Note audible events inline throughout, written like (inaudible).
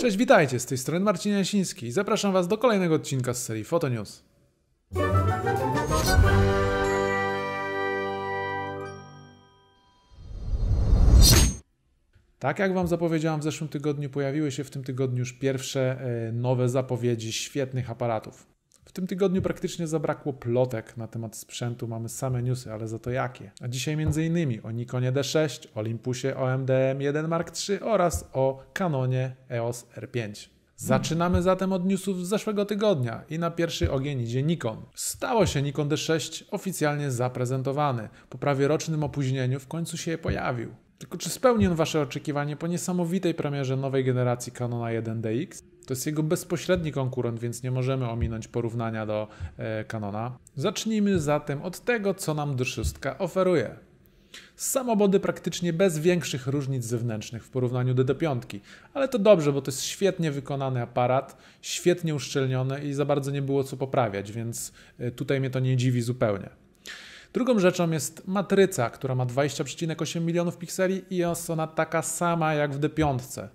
Cześć, witajcie, z tej strony Marcin Jasiński zapraszam Was do kolejnego odcinka z serii Fotonews. Tak jak Wam zapowiedziałam w zeszłym tygodniu, pojawiły się w tym tygodniu już pierwsze e, nowe zapowiedzi świetnych aparatów. W tym tygodniu praktycznie zabrakło plotek na temat sprzętu, mamy same newsy, ale za to jakie. A dzisiaj m.in. o Nikonie D6, Olympusie OMDM1 Mark III oraz o Canonie EOS R5. Zaczynamy zatem od newsów z zeszłego tygodnia i na pierwszy ogień idzie Nikon. Stało się Nikon D6 oficjalnie zaprezentowany. Po prawie rocznym opóźnieniu w końcu się pojawił. Tylko czy spełnił on Wasze oczekiwanie po niesamowitej premierze nowej generacji Canona 1DX? To jest jego bezpośredni konkurent, więc nie możemy ominąć porównania do e, Canona. Zacznijmy zatem od tego, co nam D6 oferuje. Samobody praktycznie bez większych różnic zewnętrznych w porównaniu do D5, ale to dobrze, bo to jest świetnie wykonany aparat, świetnie uszczelniony i za bardzo nie było co poprawiać, więc e, tutaj mnie to nie dziwi zupełnie. Drugą rzeczą jest matryca, która ma 20,8 milionów pikseli i jest ona taka sama jak w D5.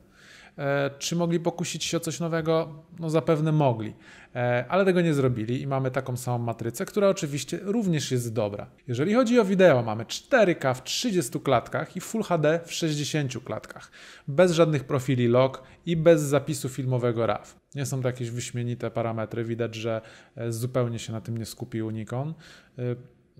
E, czy mogli pokusić się o coś nowego? No zapewne mogli, e, ale tego nie zrobili i mamy taką samą matrycę, która oczywiście również jest dobra. Jeżeli chodzi o wideo, mamy 4K w 30 klatkach i Full HD w 60 klatkach, bez żadnych profili log i bez zapisu filmowego RAW. Nie są to jakieś wyśmienite parametry, widać, że e, zupełnie się na tym nie skupił Nikon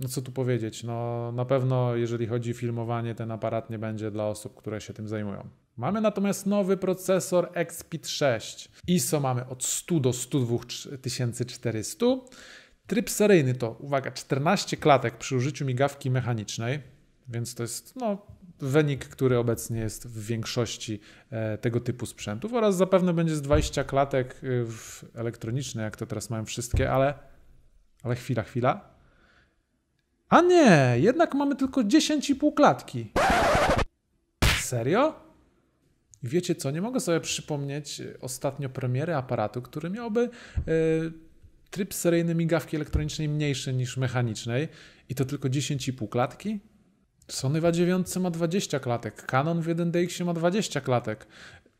no co tu powiedzieć, no na pewno jeżeli chodzi o filmowanie, ten aparat nie będzie dla osób, które się tym zajmują. Mamy natomiast nowy procesor XPIT 6. ISO mamy od 100 do 102 400. Tryb seryjny to, uwaga, 14 klatek przy użyciu migawki mechanicznej, więc to jest no, wynik, który obecnie jest w większości e, tego typu sprzętów oraz zapewne będzie z 20 klatek e, w elektroniczne, jak to teraz mają wszystkie, ale, ale chwila, chwila. A nie, jednak mamy tylko 10,5 klatki. Serio? I wiecie co, nie mogę sobie przypomnieć e, ostatnio premiery aparatu, który miałby e, tryb seryjny migawki elektronicznej mniejszy niż mechanicznej i to tylko 10,5 klatki? Sony w A9 ma 20 klatek, Canon w 1DX ma 20 klatek,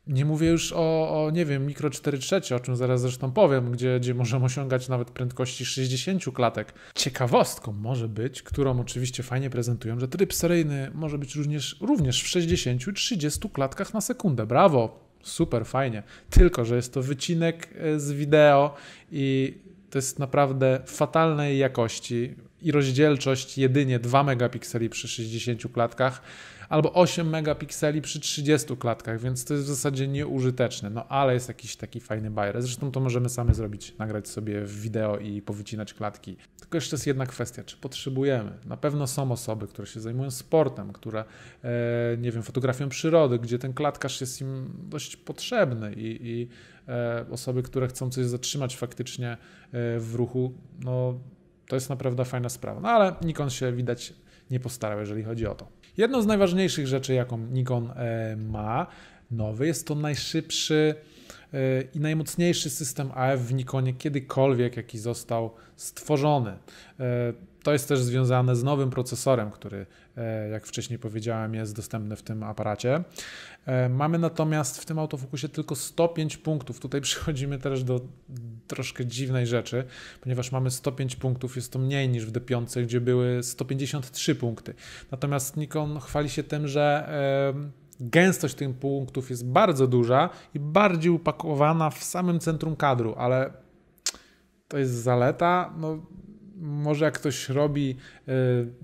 nie mówię już o, o, nie wiem, mikro 4 trzecie, o czym zaraz zresztą powiem, gdzie, gdzie możemy osiągać nawet prędkości 60 klatek. Ciekawostką może być, którą oczywiście fajnie prezentują, że tryb seryjny może być również, również w 60 30 klatkach na sekundę. Brawo! Super, fajnie. Tylko, że jest to wycinek e, z wideo i to jest naprawdę fatalnej jakości i rozdzielczość jedynie 2 megapikseli przy 60 klatkach albo 8 megapikseli przy 30 klatkach, więc to jest w zasadzie nieużyteczne, no ale jest jakiś taki fajny bajer. Zresztą to możemy sami zrobić, nagrać sobie wideo i powycinać klatki. Tylko jeszcze jest jedna kwestia, czy potrzebujemy? Na pewno są osoby, które się zajmują sportem, które, e, nie wiem, fotografią przyrody, gdzie ten klatkarz jest im dość potrzebny i, i e, osoby, które chcą coś zatrzymać faktycznie e, w ruchu, no to jest naprawdę fajna sprawa. No ale Nikon się widać nie postarał, jeżeli chodzi o to. Jedną z najważniejszych rzeczy, jaką Nikon e, ma nowy, jest to najszybszy e, i najmocniejszy system AF w Nikonie kiedykolwiek, jaki został stworzony. E, to jest też związane z nowym procesorem, który, e, jak wcześniej powiedziałem, jest dostępny w tym aparacie. E, mamy natomiast w tym autofokusie tylko 105 punktów. Tutaj (laughs) przechodzimy też do troszkę dziwnej rzeczy, ponieważ mamy 105 punktów, jest to mniej niż w D5, gdzie były 153 punkty. Natomiast Nikon chwali się tym, że gęstość tych punktów jest bardzo duża i bardziej upakowana w samym centrum kadru, ale to jest zaleta. No, może jak ktoś robi e,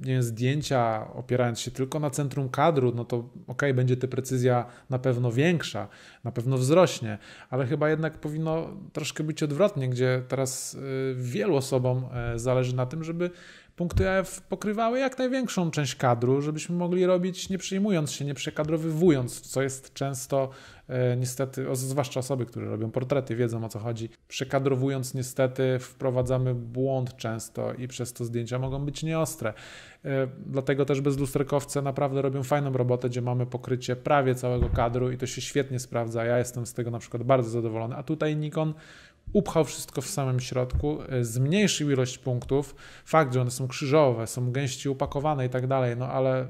nie wiem, zdjęcia opierając się tylko na centrum kadru, no to okej, będzie ta precyzja na pewno większa, na pewno wzrośnie, ale chyba jednak powinno troszkę być odwrotnie, gdzie teraz e, wielu osobom e, zależy na tym, żeby punkty F pokrywały jak największą część kadru, żebyśmy mogli robić nie przyjmując się, nie przekadrowywując, co jest często e, niestety, zwłaszcza osoby, które robią portrety, wiedzą o co chodzi. Przekadrowując niestety wprowadzamy błąd często i przez to zdjęcia mogą być nieostre. E, dlatego też bezlusterkowce naprawdę robią fajną robotę, gdzie mamy pokrycie prawie całego kadru i to się świetnie sprawdza. Ja jestem z tego na przykład bardzo zadowolony. A tutaj Nikon upchał wszystko w samym środku, e, zmniejszył ilość punktów. Fakt, że one są krzyżowe, są gęści upakowane i tak dalej, no ale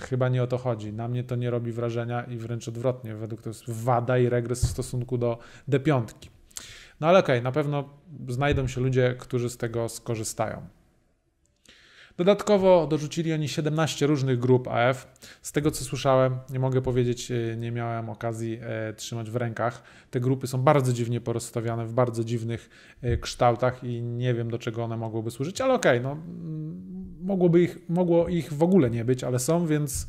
chyba nie o to chodzi. Na mnie to nie robi wrażenia i wręcz odwrotnie. Według to jest wada i regres w stosunku do D5. No ale okej, okay, na pewno znajdą się ludzie, którzy z tego skorzystają. Dodatkowo dorzucili oni 17 różnych grup AF. Z tego co słyszałem, nie mogę powiedzieć, e, nie miałem okazji e, trzymać w rękach. Te grupy są bardzo dziwnie porozstawiane, w bardzo dziwnych e, kształtach i nie wiem do czego one mogłyby służyć, ale okej, okay, no, mm, mogłoby ich, mogło ich w ogóle nie być, ale są, więc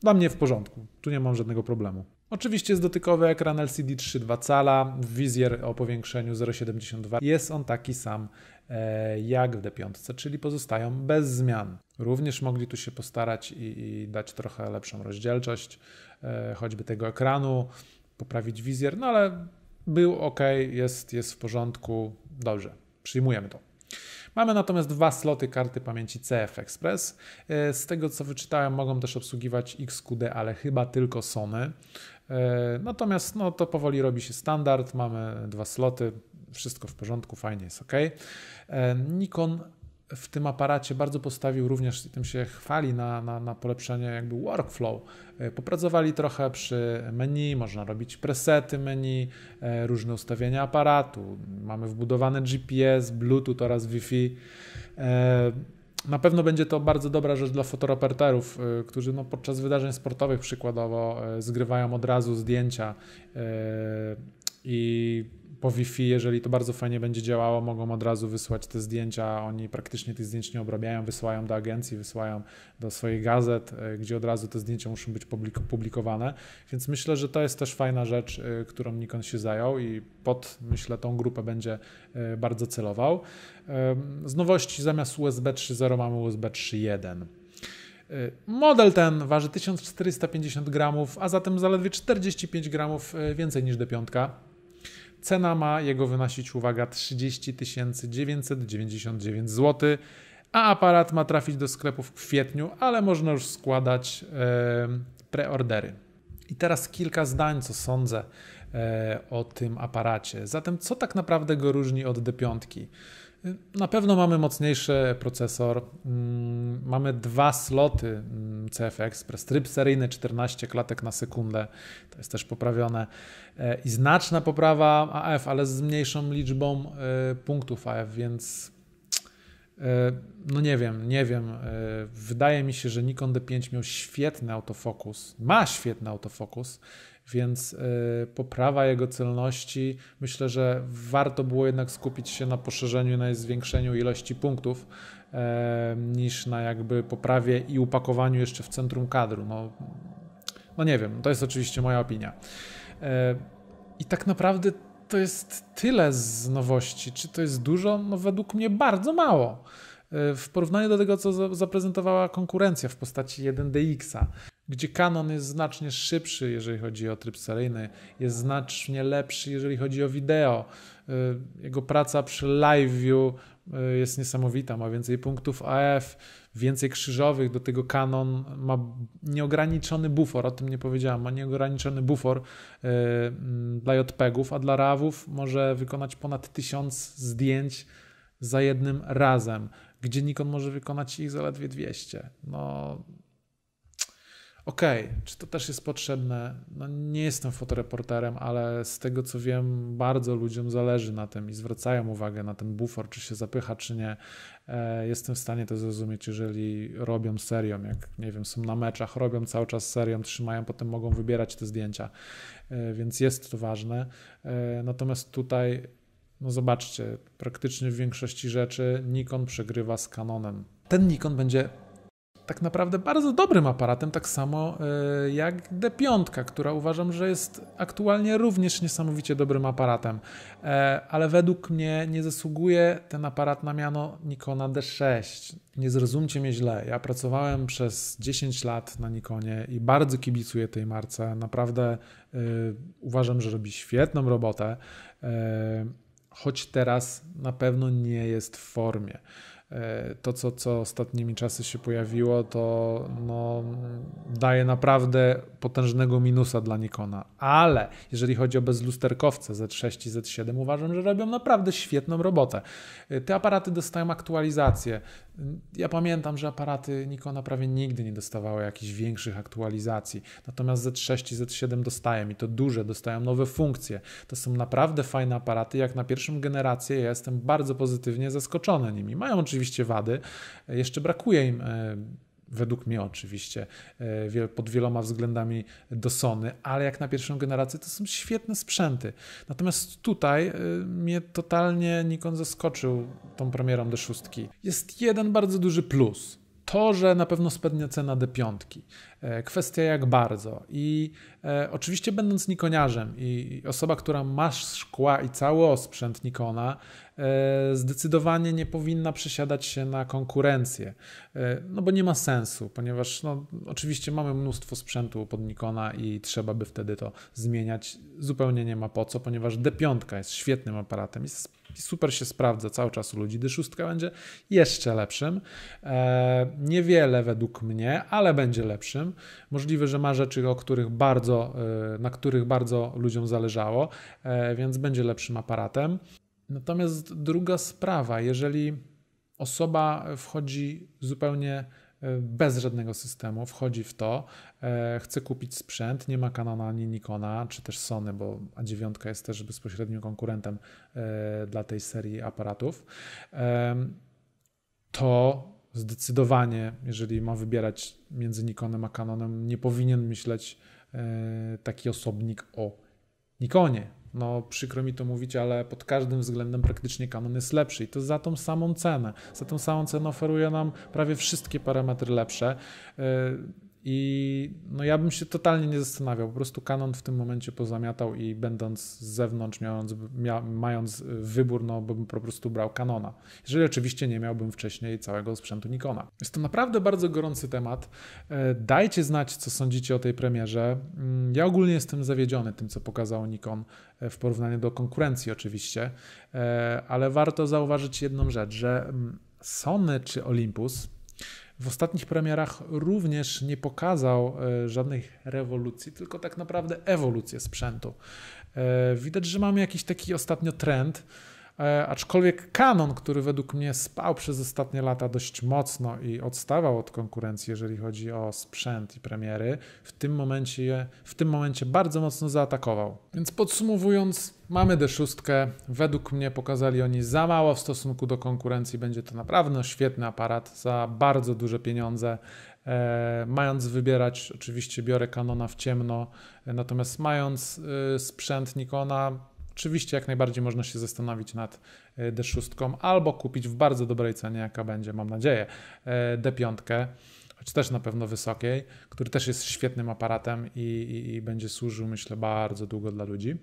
dla mnie w porządku. Tu nie mam żadnego problemu. Oczywiście jest dotykowy ekran LCD 3,2 cala, wizjer o powiększeniu 0,72. Jest on taki sam E, jak w D5, czyli pozostają bez zmian. Również mogli tu się postarać i, i dać trochę lepszą rozdzielczość, e, choćby tego ekranu, poprawić wizjer, no ale był ok, jest, jest w porządku, dobrze, przyjmujemy to. Mamy natomiast dwa sloty karty pamięci CF Express. E, z tego co wyczytałem, mogą też obsługiwać XQD, ale chyba tylko Sony. Natomiast no, to powoli robi się standard. Mamy dwa sloty, wszystko w porządku, fajnie jest ok. E, Nikon w tym aparacie bardzo postawił również, i tym się chwali, na, na, na polepszenie jakby workflow. E, popracowali trochę przy menu, można robić presety menu, e, różne ustawienia aparatu. Mamy wbudowany GPS, Bluetooth oraz Wi-Fi. Na pewno będzie to bardzo dobra rzecz dla fotoreporterów, którzy no, podczas wydarzeń sportowych przykładowo zgrywają od razu zdjęcia i po Wi-Fi, jeżeli to bardzo fajnie będzie działało, mogą od razu wysłać te zdjęcia. Oni praktycznie tych zdjęć nie obrabiają, wysyłają do agencji, wysyłają do swoich gazet, y, gdzie od razu te zdjęcia muszą być publikowane. Więc myślę, że to jest też fajna rzecz, y, którą Nikon się zajął i pod, myślę, tą grupę będzie y, bardzo celował. Z nowości zamiast USB 3.0 mamy USB 3.1. Model ten waży 1450 gramów, a zatem zaledwie 45 gramów więcej niż D5. Cena ma jego wynosić, uwaga, 30 999 zł, a aparat ma trafić do sklepów w kwietniu, ale można już składać yy, preordery. I teraz kilka zdań, co sądzę e, o tym aparacie. Zatem, co tak naprawdę go różni od D5? Na pewno mamy mocniejszy procesor. Mm, mamy dwa sloty mm, CF Express, tryb seryjny 14 klatek na sekundę. To jest też poprawione e, i znaczna poprawa AF, ale z mniejszą liczbą e, punktów AF, więc e, no nie wiem, nie wiem. Wydaje mi się, że Nikon D5 miał świetny autofokus. Ma świetny autofokus więc y, poprawa jego celności myślę, że warto było jednak skupić się na poszerzeniu, na zwiększeniu ilości punktów e, niż na jakby poprawie i upakowaniu jeszcze w centrum kadru. No, no nie wiem, to jest oczywiście moja opinia. E, I tak naprawdę to jest tyle z nowości. Czy to jest dużo? No według mnie bardzo mało. E, w porównaniu do tego, co zaprezentowała konkurencja w postaci 1DX-a, gdzie Canon jest znacznie szybszy, jeżeli chodzi o tryb seryjny, jest znacznie lepszy, jeżeli chodzi o wideo. Y, jego praca przy live view y, jest niesamowita, ma więcej punktów AF, więcej krzyżowych, do tego Canon ma nieograniczony bufor, o tym nie powiedziałem, ma nieograniczony bufor y, mm, dla JPEGów, a dla RAWów może wykonać ponad tysiąc zdjęć za jednym razem, gdzie Nikon może wykonać ich zaledwie 200. No, Okej, okay, czy to też jest potrzebne? No nie jestem fotoreporterem, ale z tego co wiem, bardzo ludziom zależy na tym i zwracają uwagę na ten bufor, czy się zapycha, czy nie. E, jestem w stanie to zrozumieć, jeżeli robią serią, jak nie wiem, są na meczach, robią cały czas serią, trzymają, potem mogą wybierać te zdjęcia, e, więc jest to ważne. E, natomiast tutaj, no zobaczcie, praktycznie w większości rzeczy Nikon przegrywa z Canonem. Ten Nikon będzie tak naprawdę bardzo dobrym aparatem, tak samo e, jak D5, która uważam, że jest aktualnie również niesamowicie dobrym aparatem, e, ale według mnie nie zasługuje ten aparat na miano Nikona D6. Nie zrozumcie mnie źle, ja pracowałem przez 10 lat na Nikonie i bardzo kibicuję tej marce, naprawdę e, uważam, że robi świetną robotę, choć teraz na pewno nie jest w formie. E, to, co, co ostatnimi czasy się pojawiło, to no, daje naprawdę potężnego minusa dla Nikona. Ale jeżeli chodzi o bezlusterkowce Z6 i Z7, uważam, że robią naprawdę świetną robotę. E, te aparaty dostają aktualizacje. Ja pamiętam, że aparaty Nikona prawie nigdy nie dostawały jakichś większych aktualizacji. Natomiast Z6 i Z7 dostają i to duże, dostają nowe funkcje. To są naprawdę fajne aparaty. Jak na pierwszą generację ja jestem bardzo pozytywnie zaskoczony nimi. Mają oczywiście Oczywiście wady. Jeszcze brakuje im e, według mnie oczywiście, e, pod wieloma względami do Sony, ale jak na pierwszą generację to są świetne sprzęty. Natomiast tutaj e, mnie totalnie Nikon zaskoczył tą premierą D6. Jest jeden bardzo duży plus to, że na pewno spadnie cena D5. E, kwestia jak bardzo. I e, oczywiście będąc Nikoniarzem i osoba, która ma szkła i cały sprzęt Nikona, e, zdecydowanie nie powinna przesiadać się na konkurencję. E, no bo nie ma sensu, ponieważ no, oczywiście mamy mnóstwo sprzętu pod Nikona i trzeba by wtedy to zmieniać. Zupełnie nie ma po co, ponieważ D5 jest świetnym aparatem. Jest super się sprawdza cały czas u ludzi, gdy będzie jeszcze lepszym. E, niewiele według mnie, ale będzie lepszym. Możliwe, że ma rzeczy, o których bardzo, e, na których bardzo ludziom zależało, e, więc będzie lepszym aparatem. Natomiast druga sprawa, jeżeli osoba wchodzi zupełnie bez żadnego systemu, wchodzi w to, e, chce kupić sprzęt, nie ma Canona ani Nikona, czy też Sony, bo A9 jest też bezpośrednio konkurentem e, dla tej serii aparatów, e, to zdecydowanie, jeżeli ma wybierać między Nikonem a Canonem, nie powinien myśleć taki osobnik o Nikonie, no, przykro mi to mówić, ale pod każdym względem praktycznie Canon jest lepszy i to za tą samą cenę. Za tą samą cenę oferuje nam prawie wszystkie parametry lepsze. Yy, i no ja bym się totalnie nie zastanawiał. Po prostu Canon w tym momencie pozamiatał i będąc z zewnątrz, miając, mia, mając y, wybór, no bym po prostu brał Canona. Jeżeli oczywiście nie miałbym wcześniej całego sprzętu Nikona. Jest to naprawdę bardzo gorący temat. E, dajcie znać, co sądzicie o tej premierze. Mm, ja ogólnie jestem zawiedziony tym, co pokazał Nikon e, w porównaniu do konkurencji oczywiście, e, ale warto zauważyć jedną rzecz, że mm, Sony czy Olympus w ostatnich premierach również nie pokazał e, żadnych rewolucji, tylko tak naprawdę ewolucję sprzętu. E, widać, że mamy jakiś taki ostatnio trend, e, aczkolwiek Canon, który według mnie spał przez ostatnie lata dość mocno i odstawał od konkurencji, jeżeli chodzi o sprzęt i premiery, w tym momencie, w tym momencie bardzo mocno zaatakował. Więc podsumowując, Mamy D6. Według mnie pokazali oni za mało w stosunku do konkurencji. Będzie to naprawdę świetny aparat za bardzo duże pieniądze. E, mając wybierać, oczywiście biorę Canona w ciemno, e, natomiast mając e, sprzęt Nikona, oczywiście jak najbardziej można się zastanowić nad e, D6 albo kupić w bardzo dobrej cenie, jaka będzie, mam nadzieję, e, D5 choć też na pewno wysokiej, który też jest świetnym aparatem i, i, i będzie służył, myślę, bardzo długo dla ludzi.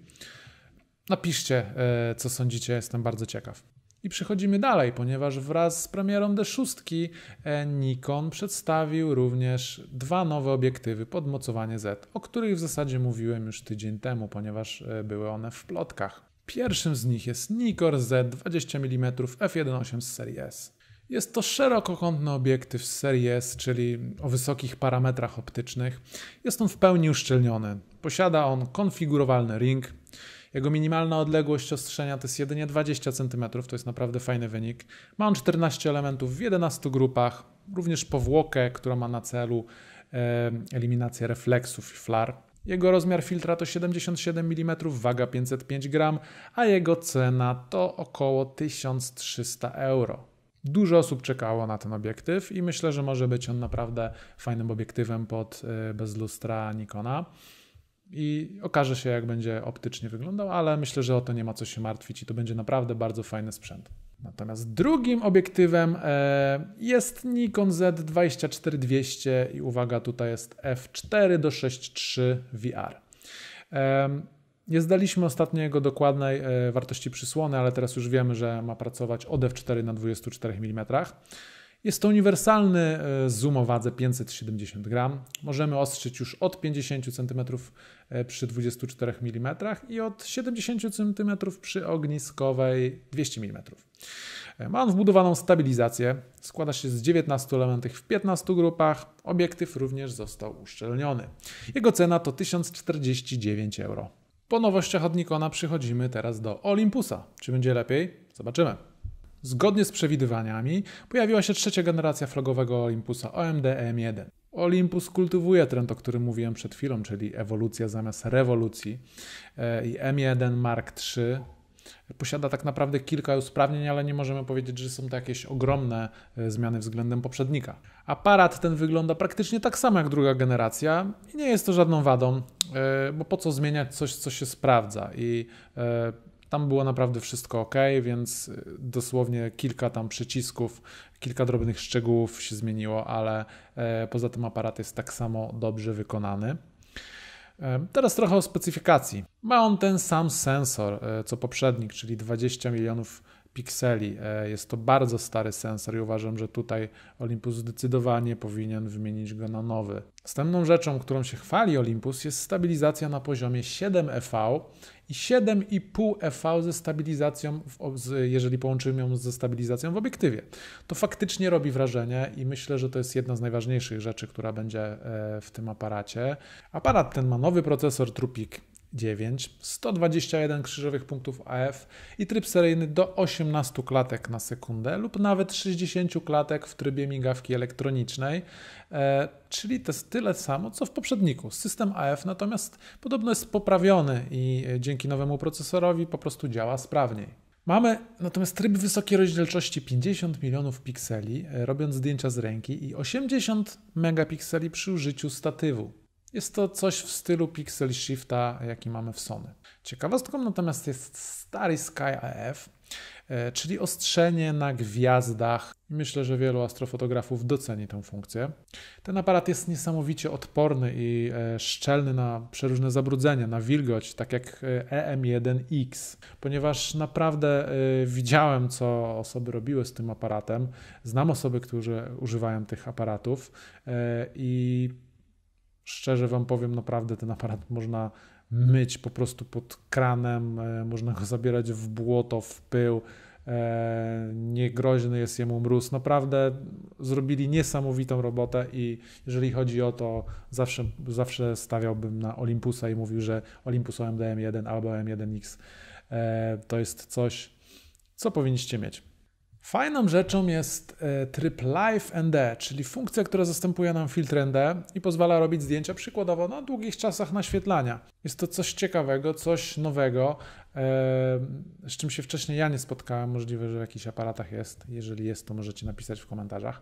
Napiszcie, e, co sądzicie, jestem bardzo ciekaw. I przechodzimy dalej, ponieważ wraz z premierą D6 e, Nikon przedstawił również dwa nowe obiektywy podmocowanie Z, o których w zasadzie mówiłem już tydzień temu, ponieważ e, były one w plotkach. Pierwszym z nich jest Nikon Z 20 mm f1.8 z serii S. Jest to szerokokątny obiektyw z serii S, czyli o wysokich parametrach optycznych. Jest on w pełni uszczelniony. Posiada on konfigurowalny ring, jego minimalna odległość ostrzenia to jest jedynie 20 cm, to jest naprawdę fajny wynik. Ma on 14 elementów w 11 grupach, również powłokę, która ma na celu eliminację refleksów i flar. Jego rozmiar filtra to 77 mm, waga 505 gram, a jego cena to około 1300 euro. Dużo osób czekało na ten obiektyw i myślę, że może być on naprawdę fajnym obiektywem pod e, bez lustra Nikona i okaże się, jak będzie optycznie wyglądał, ale myślę, że o to nie ma co się martwić i to będzie naprawdę bardzo fajny sprzęt. Natomiast drugim obiektywem e, jest Nikon Z24200 i uwaga, tutaj jest f4 do 6.3 VR. E, nie zdaliśmy ostatnio jego dokładnej e, wartości przysłony, ale teraz już wiemy, że ma pracować od f4 na 24 mm. Jest to uniwersalny zoom o wadze 570 gram. Możemy ostrzyć już od 50 cm e, przy 24 mm i od 70 cm przy ogniskowej 200 mm. E, ma on wbudowaną stabilizację, składa się z 19 elementów w 15 grupach. Obiektyw również został uszczelniony. Jego cena to 1049 euro. Po nowościach od Nikona przychodzimy teraz do Olympusa. Czy będzie lepiej? Zobaczymy. Zgodnie z przewidywaniami pojawiła się trzecia generacja flagowego Olympusa OMD EM1. Olympus kultywuje trend, o którym mówiłem przed chwilą, czyli ewolucja zamiast rewolucji. E, I M1 Mark III posiada tak naprawdę kilka usprawnień, ale nie możemy powiedzieć, że są to jakieś ogromne e, zmiany względem poprzednika. Aparat ten wygląda praktycznie tak samo jak druga generacja i nie jest to żadną wadą, e, bo po co zmieniać coś, co się sprawdza i tam było naprawdę wszystko ok, więc y, dosłownie kilka tam przycisków, kilka drobnych szczegółów się zmieniło, ale e, poza tym aparat jest tak samo dobrze wykonany. E, teraz trochę o specyfikacji. Ma on ten sam sensor e, co poprzednik, czyli 20 milionów pikseli. Jest to bardzo stary sensor i uważam, że tutaj Olympus zdecydowanie powinien wymienić go na nowy. Następną rzeczą, którą się chwali Olympus jest stabilizacja na poziomie 7 EV i 7,5 EV ze stabilizacją, w, z, jeżeli połączymy ją ze stabilizacją w obiektywie. To faktycznie robi wrażenie i myślę, że to jest jedna z najważniejszych rzeczy, która będzie e, w tym aparacie. Aparat ten ma nowy procesor Trupik. 9, 121 krzyżowych punktów AF i tryb seryjny do 18 klatek na sekundę lub nawet 60 klatek w trybie migawki elektronicznej, e, czyli to jest tyle samo co w poprzedniku. System AF natomiast podobno jest poprawiony i e, dzięki nowemu procesorowi po prostu działa sprawniej. Mamy natomiast tryb wysokiej rozdzielczości 50 milionów pikseli, e, robiąc zdjęcia z ręki i 80 megapikseli przy użyciu statywu. Jest to coś w stylu pixel shifta, jaki mamy w Sony. Ciekawostką natomiast jest stary Sky AF, e, czyli ostrzenie na gwiazdach. Myślę, że wielu astrofotografów doceni tę funkcję. Ten aparat jest niesamowicie odporny i e, szczelny na przeróżne zabrudzenia, na wilgoć, tak jak EM1X, e ponieważ naprawdę widziałem, co osoby robiły z tym aparatem. Znam osoby, które używają tych aparatów i szczerze Wam powiem, naprawdę ten aparat można myć po prostu pod kranem, e, można go zabierać w błoto, w pył. E, niegroźny jest jemu mróz. Naprawdę zrobili niesamowitą robotę i jeżeli chodzi o to, zawsze, zawsze stawiałbym na Olympusa i mówił, że Olympus m 1 albo M1X e, to jest coś, co powinniście mieć. Fajną rzeczą jest e, tryb Live ND, czyli funkcja, która zastępuje nam filtr ND i pozwala robić zdjęcia przykładowo na długich czasach naświetlania. Jest to coś ciekawego, coś nowego, e, z czym się wcześniej ja nie spotkałem. Możliwe, że w jakichś aparatach jest. Jeżeli jest, to możecie napisać w komentarzach.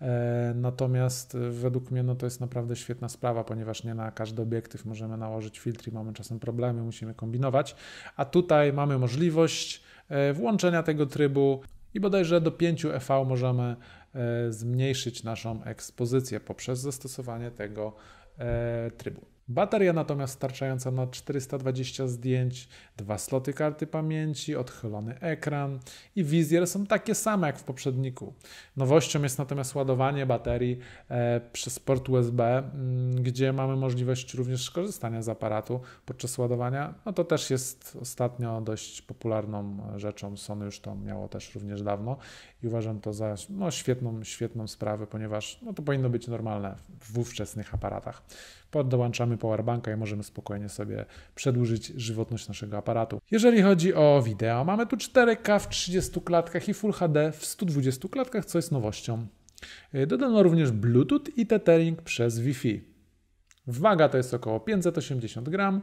E, natomiast według mnie no, to jest naprawdę świetna sprawa, ponieważ nie na każdy obiektyw możemy nałożyć filtr i mamy czasem problemy, musimy kombinować. A tutaj mamy możliwość włączenia tego trybu i bodajże do 5 EV możemy e, zmniejszyć naszą ekspozycję poprzez zastosowanie tego e, trybu. Bateria natomiast starczająca na 420 zdjęć, dwa sloty karty pamięci, odchylony ekran i wizjer są takie same jak w poprzedniku. Nowością jest natomiast ładowanie baterii e, przez port USB, m, gdzie mamy możliwość również skorzystania z aparatu podczas ładowania. No to też jest ostatnio dość popularną rzeczą. Sony już to miało też również dawno i uważam to za no, świetną, świetną sprawę, ponieważ no, to powinno być normalne w ówczesnych aparatach podłączamy powerbanka i możemy spokojnie sobie przedłużyć żywotność naszego aparatu. Jeżeli chodzi o wideo, mamy tu 4K w 30 klatkach i Full HD w 120 klatkach, co jest nowością. Y, dodano również Bluetooth i tethering przez Wi-Fi. Waga to jest około 580 gram.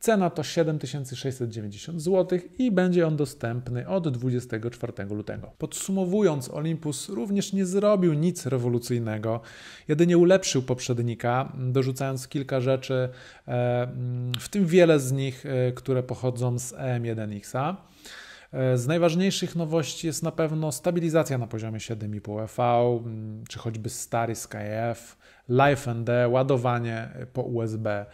Cena to 7690 zł i będzie on dostępny od 24 lutego. Podsumowując, Olympus również nie zrobił nic rewolucyjnego, jedynie ulepszył poprzednika, dorzucając kilka rzeczy, e, w tym wiele z nich, e, które pochodzą z EM1X. E, z najważniejszych nowości jest na pewno stabilizacja na poziomie 7,5 EV, mm, czy choćby stary SkyF, Life ND, ładowanie po USB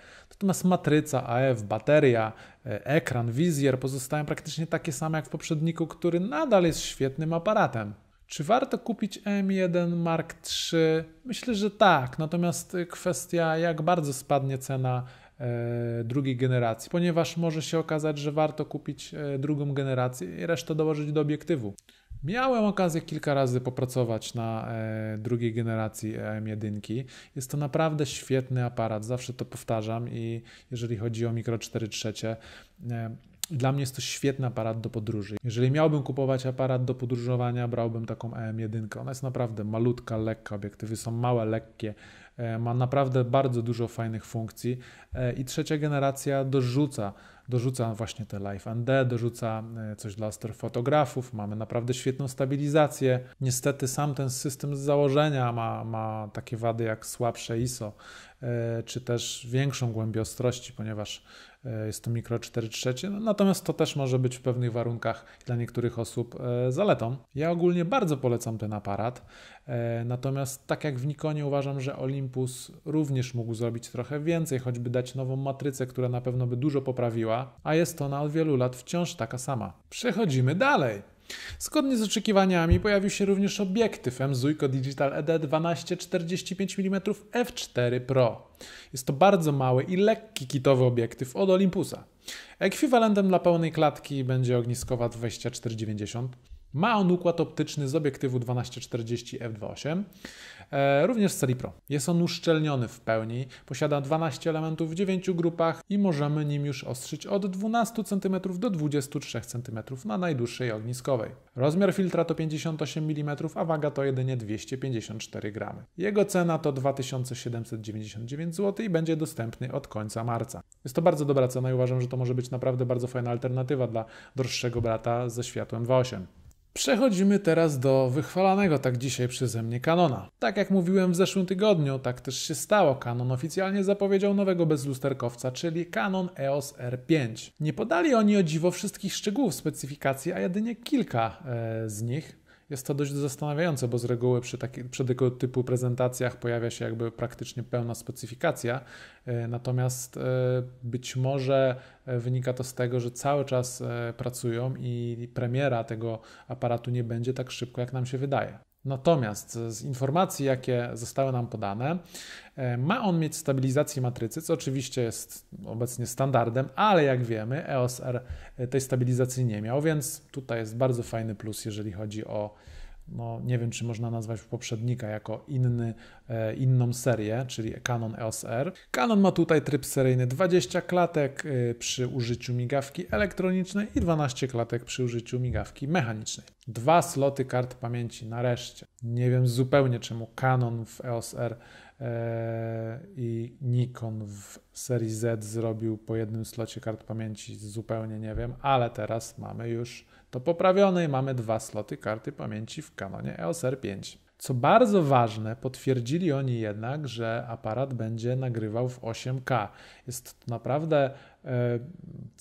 Natomiast matryca, AF, bateria, e, ekran, wizjer pozostają praktycznie takie same jak w poprzedniku, który nadal jest świetnym aparatem. Czy warto kupić M1 Mark III? Myślę, że tak. Natomiast e, kwestia, jak bardzo spadnie cena e, drugiej generacji, ponieważ może się okazać, że warto kupić drugą generację i resztę dołożyć do obiektywu. Miałem okazję kilka razy popracować na e, drugiej generacji e M1. Jest to naprawdę świetny aparat, zawsze to powtarzam i jeżeli chodzi o Micro 4 trzecie, e, dla mnie jest to świetny aparat do podróży. Jeżeli miałbym kupować aparat do podróżowania, brałbym taką EM1. Ona jest naprawdę malutka, lekka, obiektywy są małe, lekkie, ma naprawdę bardzo dużo fajnych funkcji i trzecia generacja dorzuca dorzuca właśnie te Live ND, dorzuca e, coś dla astrofotografów, mamy naprawdę świetną stabilizację. Niestety sam ten system z założenia ma, ma takie wady jak słabsze ISO, E, czy też większą głębię ostrości, ponieważ e, jest to mikro 4 trzecie. No, natomiast to też może być w pewnych warunkach dla niektórych osób e, zaletą. Ja ogólnie bardzo polecam ten aparat, natomiast tak jak w Nikonie uważam, że Olympus również mógł zrobić trochę więcej, choćby dać nową matrycę, która na pewno by dużo poprawiła, a jest ona od wielu lat wciąż taka sama. Przechodzimy dalej. Zgodnie z oczekiwaniami pojawił się również obiektyw M.Zuiko Digital ED 12-45 mm f4 Pro. Jest to bardzo mały i lekki kitowy obiektyw od Olympusa. Ekwiwalentem dla pełnej klatki będzie ogniskowa 2490. Ma on układ optyczny z obiektywu 1240 f2.8, e, również z serii Pro. Jest on uszczelniony w pełni, posiada 12 elementów w 9 grupach i możemy nim już ostrzyć od 12 cm do 23 cm na najdłuższej ogniskowej. Rozmiar filtra to 58 mm, a waga to jedynie 254 g. Jego cena to 2799 zł i będzie dostępny od końca marca. Jest to bardzo dobra cena i uważam, że to może być naprawdę bardzo fajna alternatywa dla droższego brata ze światłem v 8 Przechodzimy teraz do wychwalanego tak dzisiaj przeze mnie kanona. Tak jak mówiłem w zeszłym tygodniu, tak też się stało. Canon oficjalnie zapowiedział nowego bezlusterkowca, czyli Canon EOS R5. Nie podali oni o dziwo wszystkich szczegółów specyfikacji, a jedynie kilka e, z nich jest to dość zastanawiające, bo z reguły przy, taki, przy tego typu prezentacjach pojawia się jakby praktycznie pełna specyfikacja. E, natomiast e, być może e, wynika to z tego, że cały czas pracują i premiera tego aparatu nie będzie tak szybko, jak nam się wydaje. Natomiast z informacji, jakie zostały nam podane, e, ma on mieć stabilizację matrycy, co oczywiście jest obecnie standardem, ale jak wiemy, EOS R e, tej stabilizacji nie miał, więc tutaj jest bardzo fajny plus, jeżeli chodzi o no nie wiem, czy można nazwać poprzednika jako inny, e, inną serię, czyli Canon EOS R. Canon ma tutaj tryb seryjny 20 klatek e, przy użyciu migawki elektronicznej i 12 klatek przy użyciu migawki mechanicznej. Dwa sloty kart pamięci, nareszcie. Nie wiem zupełnie, czemu Canon w EOS R E, i Nikon w serii Z zrobił po jednym slocie kart pamięci, zupełnie nie wiem, ale teraz mamy już to poprawione i mamy dwa sloty karty pamięci w Canonie EOS R5. Co bardzo ważne, potwierdzili oni jednak, że aparat będzie nagrywał w 8K. Jest to naprawdę E,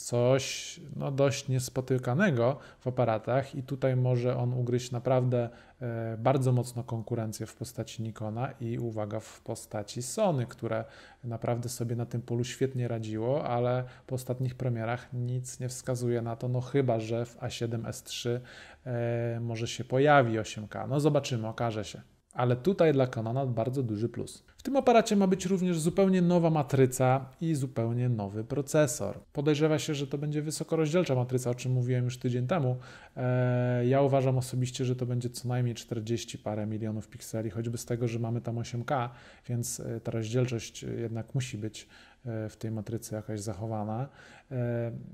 coś no, dość niespotykanego w aparatach i tutaj może on ugryźć naprawdę e, bardzo mocno konkurencję w postaci Nikona i uwaga w postaci Sony, które naprawdę sobie na tym polu świetnie radziło, ale po ostatnich premierach nic nie wskazuje na to, no chyba, że w A7S3 e, może się pojawi 8K. No zobaczymy, okaże się. Ale tutaj dla Canona bardzo duży plus. W tym aparacie ma być również zupełnie nowa matryca i zupełnie nowy procesor. Podejrzewa się, że to będzie wysokorozdzielcza matryca, o czym mówiłem już tydzień temu. Eee, ja uważam osobiście, że to będzie co najmniej 40 parę milionów pikseli, choćby z tego, że mamy tam 8K, więc e, ta rozdzielczość e, jednak musi być e, w tej matrycy jakaś zachowana. Eee,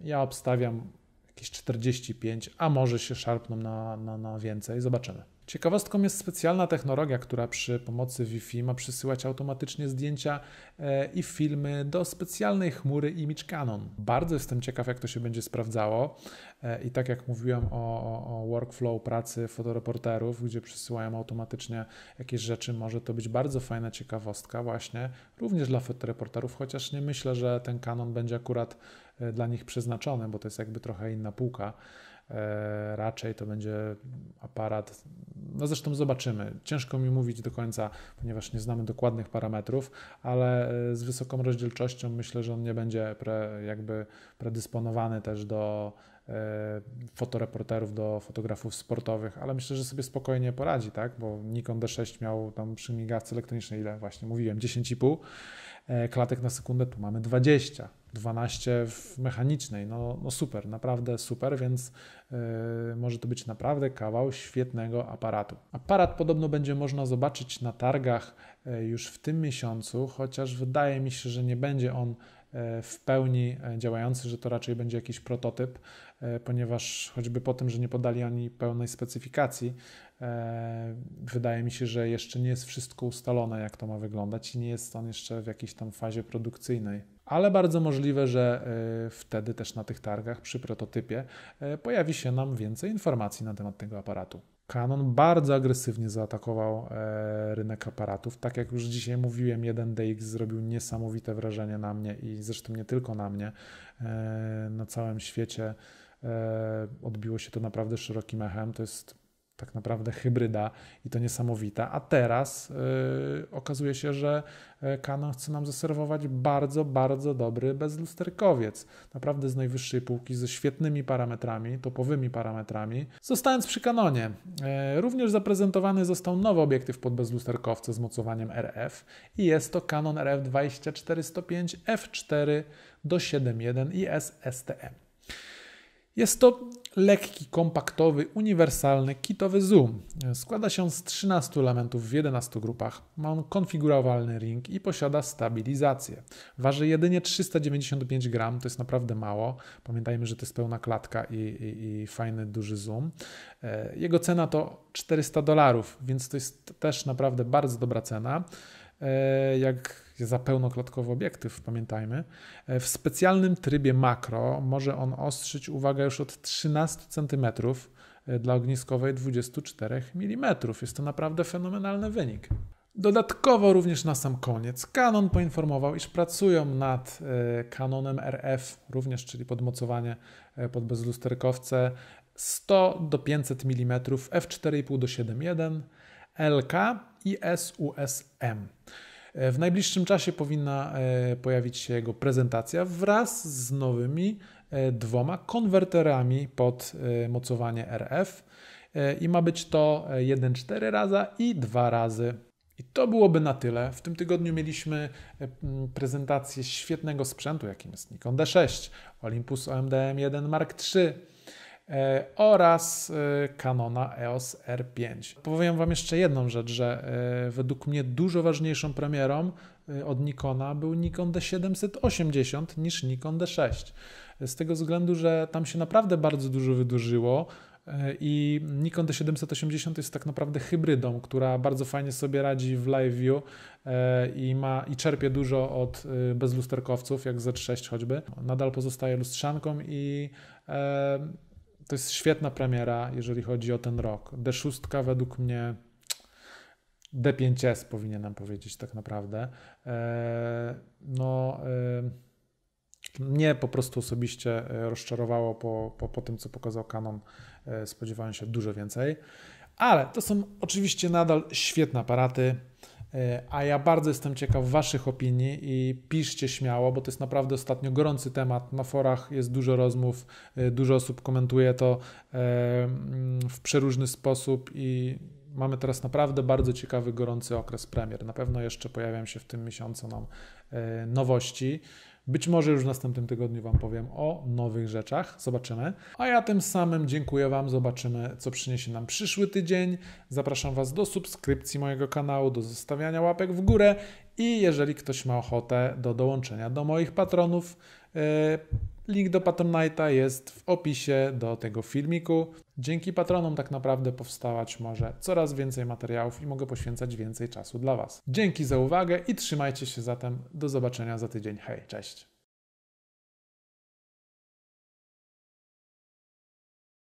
ja obstawiam jakieś 45, a może się szarpną na, na, na więcej. Zobaczymy. Ciekawostką jest specjalna technologia, która przy pomocy Wi-Fi ma przesyłać automatycznie zdjęcia e, i filmy do specjalnej chmury Image Canon. Bardzo jestem ciekaw, jak to się będzie sprawdzało. E, I tak jak mówiłem o, o, workflow pracy fotoreporterów, gdzie przysyłają automatycznie jakieś rzeczy, może to być bardzo fajna ciekawostka, właśnie również dla fotoreporterów, chociaż nie myślę, że ten Canon będzie akurat e, dla nich przeznaczony, bo to jest jakby trochę inna półka. E, raczej to będzie aparat. No zresztą zobaczymy. Ciężko mi mówić do końca, ponieważ nie znamy dokładnych parametrów, ale e, z wysoką rozdzielczością myślę, że on nie będzie pre, jakby predysponowany też do e, fotoreporterów do fotografów sportowych, ale myślę, że sobie spokojnie poradzi, tak? Bo Nikon D6 miał tam przy migawce elektronicznej, ile właśnie mówiłem, 10,5 klatek na sekundę, tu mamy 20. 12 w mechanicznej. No, no super, naprawdę super, więc yy, może to być naprawdę kawał świetnego aparatu. Aparat podobno będzie można zobaczyć na targach y, już w tym miesiącu, chociaż wydaje mi się, że nie będzie on y, w pełni y, działający, że to raczej będzie jakiś prototyp, ponieważ choćby po tym, że nie podali oni pełnej specyfikacji, wydaje mi się, że jeszcze nie jest wszystko ustalone, jak to ma wyglądać i nie jest on jeszcze w jakiejś tam fazie produkcyjnej ale bardzo możliwe, że e, wtedy też na tych targach przy prototypie e, pojawi się nam więcej informacji na temat tego aparatu. Canon bardzo agresywnie zaatakował e, rynek aparatów. Tak jak już dzisiaj mówiłem, 1DX zrobił niesamowite wrażenie na mnie i zresztą nie tylko na mnie, na całym świecie odbiło się to naprawdę szerokim echem. To jest tak naprawdę hybryda i to niesamowita. A teraz yy, okazuje się, że y, Canon chce nam zaserwować bardzo, bardzo dobry bezlusterkowiec. Naprawdę z najwyższej półki, ze świetnymi parametrami, topowymi parametrami. Zostając przy Canonie, yy, również zaprezentowany został nowy obiektyw pod bezlusterkowce z mocowaniem RF i jest to Canon RF 2405 f4 do 7.1 i SSTM. Jest to lekki, kompaktowy, uniwersalny, kitowy Zoom. Składa się z 13 elementów w 11 grupach. Ma on konfigurowalny ring i posiada stabilizację. Waży jedynie 395 gram, to jest naprawdę mało. Pamiętajmy, że to jest pełna klatka i, i, i fajny, duży Zoom. E, jego cena to 400 dolarów, więc to jest też naprawdę bardzo dobra cena. E, jak za pełnoklatkowy obiektyw, pamiętajmy. E, w specjalnym trybie makro może on ostrzyć uwagę już od 13 cm e, dla ogniskowej 24 mm. Jest to naprawdę fenomenalny wynik. Dodatkowo również na sam koniec Canon poinformował, iż pracują nad Canonem RF również, czyli podmocowanie pod bezlusterkowce 100 do 500 mm f4,5 do 7,1 LK ISUSM. E, w najbliższym czasie powinna e, pojawić się jego prezentacja wraz z nowymi e, dwoma konwerterami pod mocowanie RF i ma być to 1,4 raza i 2 razy. I to byłoby na tyle. W tym tygodniu mieliśmy prezentację świetnego sprzętu, jakim jest Nikon D6, Olympus OMDM1 Mark III, E, oraz e, Canona EOS R5. Powiem Wam jeszcze jedną rzecz, że e, według mnie dużo ważniejszą premierą od Nikona był Nikon D780 niż Nikon D6. Z tego względu, że tam się naprawdę bardzo dużo wydłużyło. I Nikon D780 jest tak naprawdę hybrydą, która bardzo fajnie sobie radzi w live view i, ma, i czerpie dużo od bezlusterkowców, jak Z6 choćby. Nadal pozostaje lustrzanką i to jest świetna premiera, jeżeli chodzi o ten rok. D6 według mnie D5S powinienem powiedzieć tak naprawdę. E, no, e, mnie po prostu osobiście e, rozczarowało po, po, po tym, co pokazał Canon. Spodziewałem się dużo więcej. Ale to są oczywiście nadal świetne aparaty. E, a ja bardzo jestem ciekaw Waszych opinii i piszcie śmiało, bo to jest naprawdę ostatnio gorący temat. Na forach jest dużo rozmów, e, dużo osób komentuje to e, mm, w przeróżny sposób i mamy teraz naprawdę bardzo ciekawy, gorący okres premier. Na pewno jeszcze pojawiają się w tym miesiącu nam nowości. Być może już w następnym tygodniu Wam powiem o nowych rzeczach. Zobaczymy. A ja tym samym dziękuję Wam. Zobaczymy, co przyniesie nam przyszły tydzień. Zapraszam Was do subskrypcji mojego kanału, do zostawiania łapek w górę i jeżeli ktoś ma ochotę do dołączenia do moich patronów, yy, Link do Patronite'a jest w opisie do tego filmiku. Dzięki patronom tak naprawdę powstawać może coraz więcej materiałów i mogę poświęcać więcej czasu dla Was. Dzięki za uwagę i trzymajcie się zatem. Do zobaczenia za tydzień. Hej, cześć!